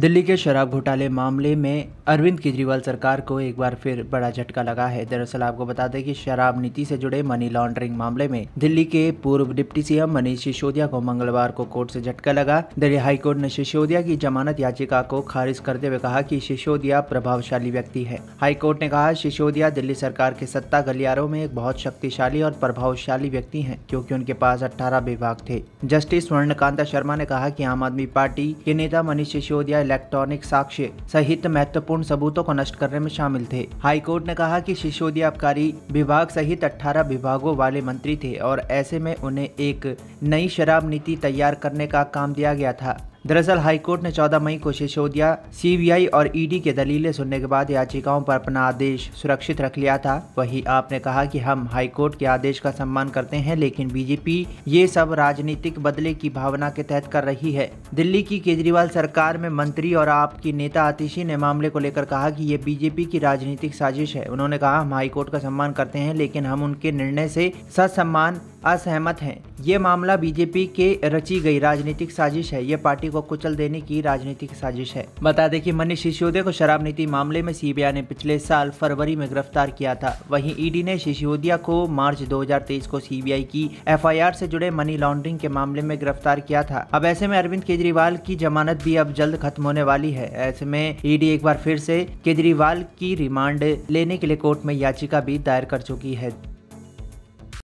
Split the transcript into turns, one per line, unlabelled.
दिल्ली के शराब घोटाले मामले में अरविंद केजरीवाल सरकार को एक बार फिर बड़ा झटका लगा है दरअसल आपको बता दें कि शराब नीति से जुड़े मनी लॉन्ड्रिंग मामले में दिल्ली के पूर्व डिप्टी सीएम मनीष सिसोदिया को मंगलवार को कोर्ट से झटका लगा दिल्ली हाईकोर्ट ने सिसोदिया की जमानत याचिका को खारिज करते हुए कहा की सिसोदिया प्रभावशाली व्यक्ति है हाईकोर्ट ने कहा सिसोदिया दिल्ली सरकार के सत्ता गलियारों में एक बहुत शक्तिशाली और प्रभावशाली व्यक्ति है क्यूँकी उनके पास अठारह विभाग थे जस्टिस स्वर्णकांता शर्मा ने कहा की आम आदमी पार्टी के नेता मनीष सिसोदिया इलेक्ट्रॉनिक साक्ष्य सहित महत्वपूर्ण सबूतों को नष्ट करने में शामिल थे हाईकोर्ट ने कहा कि सिसोदिया आबकारी विभाग सहित 18 विभागों वाले मंत्री थे और ऐसे में उन्हें एक नई शराब नीति तैयार करने का काम दिया गया था दरअसल हाईकोर्ट ने 14 मई को सिसोदिया सीबीआई और ईडी के दलीलें सुनने के बाद याचिकाओं पर अपना आदेश सुरक्षित रख लिया था वहीं आपने कहा कि हम हाईकोर्ट के आदेश का सम्मान करते हैं लेकिन बीजेपी ये सब राजनीतिक बदले की भावना के तहत कर रही है दिल्ली की केजरीवाल सरकार में मंत्री और आपकी नेता आतिशी ने मामले को लेकर कहा की ये बीजेपी की राजनीतिक साजिश है उन्होंने कहा हम हाईकोर्ट का सम्मान करते हैं लेकिन हम उनके निर्णय से ससम्मान असहमत हैं ये मामला बीजेपी के रची गई राजनीतिक साजिश है ये पार्टी को कुचल देने की राजनीतिक साजिश है बता दें कि मनीष सिसोदिया को शराब नीति मामले में सीबीआई ने पिछले साल फरवरी में गिरफ्तार किया था वहीं ईडी ने सिसोदिया को मार्च 2023 को सीबीआई की एफआईआर से जुड़े मनी लॉन्ड्रिंग के मामले में गिरफ्तार किया था अब ऐसे में अरविंद केजरीवाल की जमानत भी अब जल्द खत्म होने वाली है ऐसे में ईडी एक बार फिर से केजरीवाल की रिमांड लेने के लिए कोर्ट में याचिका भी दायर कर चुकी है